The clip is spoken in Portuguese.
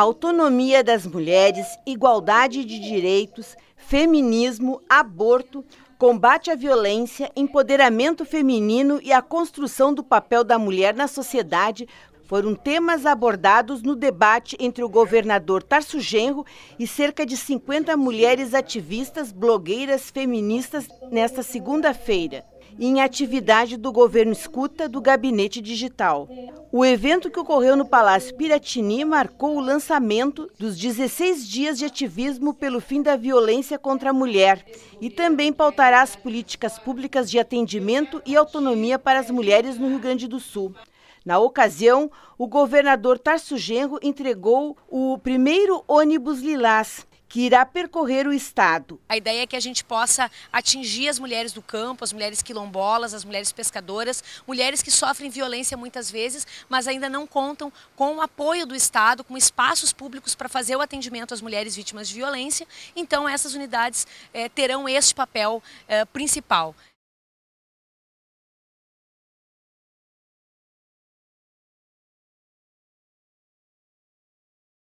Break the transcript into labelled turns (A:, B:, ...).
A: autonomia das mulheres, igualdade de direitos, feminismo, aborto, combate à violência, empoderamento feminino e a construção do papel da mulher na sociedade foram temas abordados no debate entre o governador Tarso Genro e cerca de 50 mulheres ativistas, blogueiras, feministas nesta segunda-feira em atividade do governo escuta do Gabinete Digital. O evento que ocorreu no Palácio Piratini marcou o lançamento dos 16 dias de ativismo pelo fim da violência contra a mulher e também pautará as políticas públicas de atendimento e autonomia para as mulheres no Rio Grande do Sul. Na ocasião, o governador Tarso Genro entregou o primeiro ônibus lilás, que irá percorrer o estado.
B: A ideia é que a gente possa atingir as mulheres do campo, as mulheres quilombolas, as mulheres pescadoras, mulheres que sofrem violência muitas vezes, mas ainda não contam com o apoio do Estado, com espaços públicos para fazer o atendimento às mulheres vítimas de violência. Então essas unidades é, terão
A: este papel é, principal.